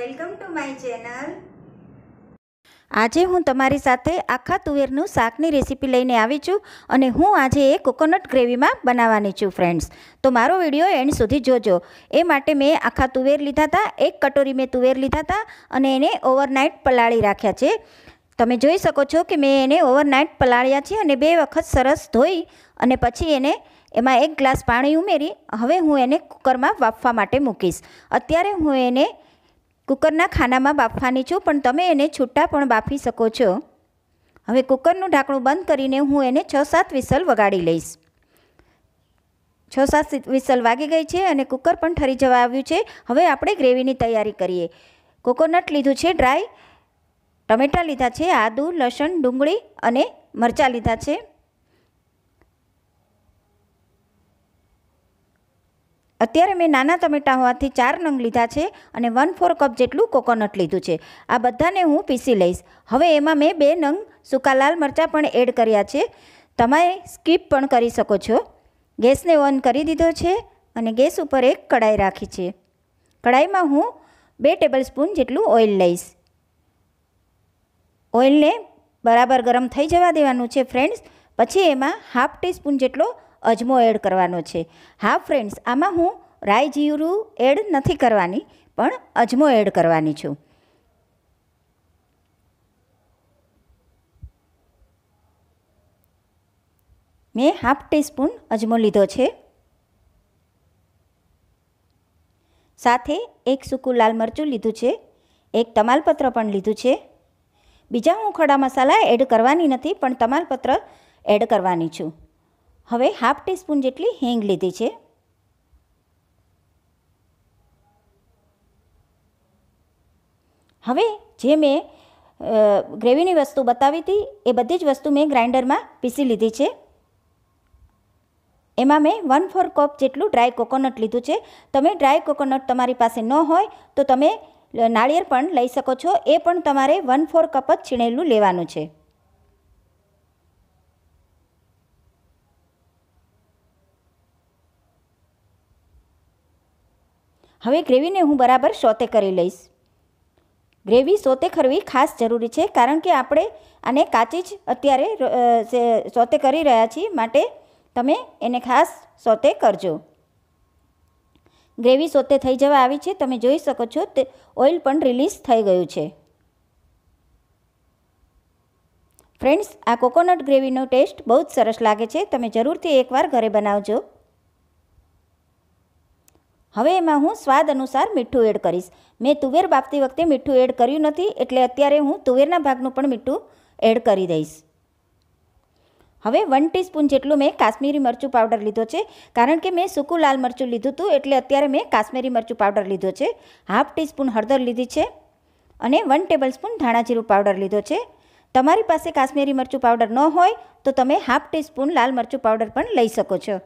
welcome to my channel આજે હું તમારી સાથે આખા તુવેરનું શાકની રેસીપી લઈને આવી છું અને હું આજે એ કોકોનટ ગ્રેવીમાં બનાવવાની છું ફ્રેન્ડ્સ તો મારો વિડીયો એન્ડ સુધી જોજો એ માટે મેં આખા તુવેર લીધા હતા એક કટોરી મેં તુવેર લીધા હતા અને એને ઓવરનાઇટ પલાળી રાખ્યા છે તમે જોઈ શકો છો કે મેં એને ઓવરનાઇટ પલાળ્યા છે અને બે વખત સરસ ધોઈ અને પછી એને એમાં એક ગ્લાસ પાણી ઉમેરી હવે હું એને કુકરમાં વાફવા માટે મૂકીશ અત્યારે હું એને કુકરના ખાનામાં બાફવાની છું પણ તમે એને છૂટા પણ બાફી શકો છો હવે કુકરનું ઢાંકણું બંધ કરીને હું એને છ સાત વિસલ વગાડી લઈશ છ સાત વિસલ વાગી ગઈ છે અને કુકર પણ ઠરી જવા આવ્યું છે હવે આપણે ગ્રેવીની તૈયારી કરીએ કોકોનટ લીધું છે ડ્રાય ટમેટાં લીધા છે આદું લસણ ડુંગળી અને મરચાં લીધા છે અત્યારે મેં નાના ટમેટા હોવાથી ચાર નંગ લીધા છે અને વન ફોર કપ જેટલું કોકોનટ લીધું છે આ બધાને હું પીસી લઈશ હવે એમાં મેં બે નંગ સૂકા લાલ મરચાં પણ એડ કર્યા છે તમે સ્કીપ પણ કરી શકો છો ગેસને ઓન કરી દીધો છે અને ગેસ ઉપર એક કડાઈ રાખી છે કઢાઈમાં હું બે ટેબલસ્પૂન જેટલું ઓઇલ લઈશ ઓઇલને બરાબર ગરમ થઈ જવા દેવાનું છે ફ્રેન્ડ્સ પછી એમાં હાફ ટીસ્પૂન જેટલો અજમો એડ કરવાનો છે હા ફ્રેન્ડ્સ આમાં હું રાઈ જીરું એડ નથી કરવાની પણ અજમો એડ કરવાની છું મેં હાફ ટીસ્પૂન અજમો લીધો છે સાથે એક સૂકું લાલ મરચું લીધું છે એક તમાલપત્ર પણ લીધું છે બીજા હું ખડા મસાલા એડ કરવાની નથી પણ તમાલપત્ર એડ કરવાની છું હવે હાફ ટીસ્પૂન જેટલી હિંગ લીધી છે હવે જે મેં ગ્રેવીની વસ્તુ બતાવી હતી એ બધી જ વસ્તુ મેં ગ્રાઇન્ડરમાં પીસી લીધી છે એમાં મેં વન ફોર કપ જેટલું ડ્રાય કોકોનટ લીધું છે તમે ડ્રાય કોકોનટ તમારી પાસે ન હોય તો તમે નાળિયેર પણ લઈ શકો છો એ પણ તમારે વન ફોર કપ જ છીણેલું લેવાનું છે હવે ગ્રેવીને હું બરાબર શોતે કરી લઈશ ગ્રેવી સોતે કરવી ખાસ જરૂરી છે કારણ કે આપણે આને કાચી જ અત્યારે સોતે કરી રહ્યા છીએ માટે તમે એને ખાસ સોતે કરજો ગ્રેવી સોતે થઈ જવા આવી છે તમે જોઈ શકો છો તે ઓઇલ પણ રિલીઝ થઈ ગયું છે ફ્રેન્ડ્સ આ કોકોનટ ગ્રેવીનો ટેસ્ટ બહુ જ સરસ લાગે છે તમે જરૂરથી એકવાર ઘરે બનાવજો હવે એમાં હું સ્વાદ અનુસાર મીઠું એડ કરીશ મેં તુવેર બાફતી વખતે મીઠું એડ કર્યું નથી એટલે અત્યારે હું તુવેરના ભાગનું પણ મીઠું એડ કરી દઈશ હવે વન ટીસ્પૂન જેટલું મેં કાશ્મીરી મરચું પાવડર લીધો છે કારણ કે મેં સૂકું લાલ મરચું લીધું હતું એટલે અત્યારે મેં કાશ્મીરી મરચું પાવડર લીધો છે હાફ ટીસ્પૂન હળદર લીધી છે અને વન ટેબલ સ્પૂન ધાણા પાવડર લીધો છે તમારી પાસે કાશ્મીરી મરચું પાવડર ન હોય તો તમે હાફ ટીસ્પૂન લાલ મરચું પાવડર પણ લઈ શકો છો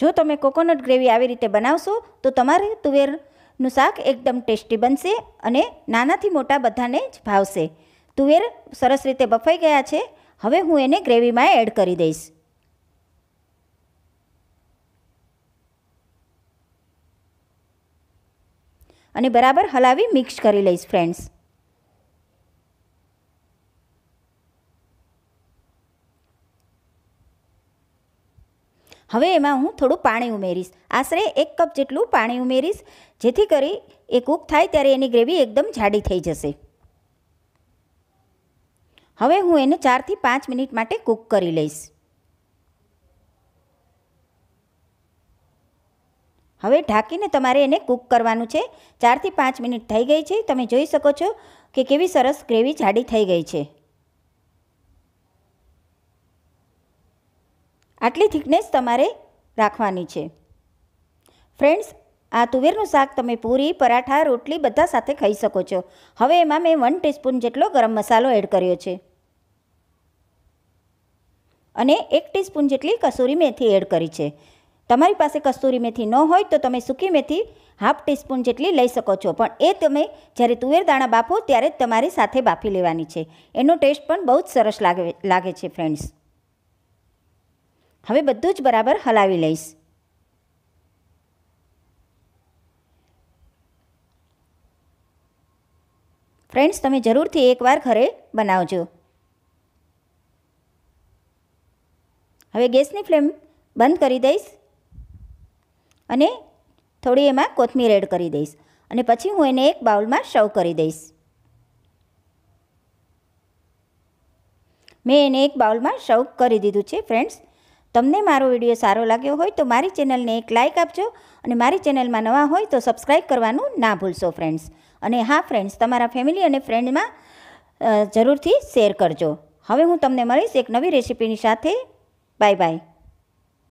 જો તમે કોકોનટ ગ્રેવી આવી રીતે બનાવશો તો તમારે તુવેરનું શાક એકદમ ટેસ્ટી બનશે અને નાનાથી મોટા બધાને જ ભાવશે તુવેર સરસ રીતે બફાઈ ગયા છે હવે હું એને ગ્રેવીમાં એડ કરી દઈશ અને બરાબર હલાવી મિક્સ કરી લઈશ ફ્રેન્ડ્સ હવે એમાં હું થોડું પાણી ઉમેરીશ આશરે એક કપ જેટલું પાણી ઉમેરીશ જેથી કરી એ કૂક થાય ત્યારે એની ગ્રેવી એકદમ જાડી થઈ જશે હવે હું એને ચારથી પાંચ મિનિટ માટે કૂક કરી લઈશ હવે ઢાંકીને તમારે એને કૂક કરવાનું છે ચારથી પાંચ મિનિટ થઈ ગઈ છે તમે જોઈ શકો છો કે કેવી સરસ ગ્રેવી જાડી થઈ ગઈ છે આટલી થિકનેસ તમારે રાખવાની છે ફ્રેન્ડ્સ આ તુવેરનું શાક તમે પૂરી પરાઠા રોટલી બધા સાથે ખાઈ શકો છો હવે એમાં મેં વન ટીસ્પૂન જેટલો ગરમ મસાલો એડ કર્યો છે અને એક ટીસ્પૂન જેટલી કસૂરી મેથી એડ કરી છે તમારી પાસે કસ્તુરી મેથી ન હોય તો તમે સૂકી મેથી હાફ ટીસ્પૂન જેટલી લઈ શકો છો પણ એ તમે જ્યારે તુવેર દાણા બાફો ત્યારે જ તમારી સાથે બાફી લેવાની છે એનો ટેસ્ટ પણ બહુ જ સરસ લાગે લાગે છે ફ્રેન્ડ્સ હવે બધું જ બરાબર હલાવી લઈશ ફ્રેન્ડ્સ તમે જરૂરથી એકવાર ઘરે બનાવજો હવે ગેસની ફ્લેમ બંધ કરી દઈશ અને થોડી એમાં કોથમીર એડ કરી દઈશ અને પછી હું એને એક બાઉલમાં સર્વ કરી દઈશ મેં એને એક બાઉલમાં સર્વ કરી દીધું છે ફ્રેન્ડ્સ તમને મારો વિડીયો સારો લાગ્યો હોય તો મારી ચેનલને એક લાઇક આપજો અને મારી ચેનલમાં નવા હોય તો સબસ્ક્રાઈબ કરવાનું ના ભૂલશો ફ્રેન્ડ્સ અને હા ફ્રેન્ડ્સ તમારા ફેમિલી અને ફ્રેન્ડમાં જરૂરથી શેર કરજો હવે હું તમને મળીશ એક નવી રેસીપીની સાથે બાય બાય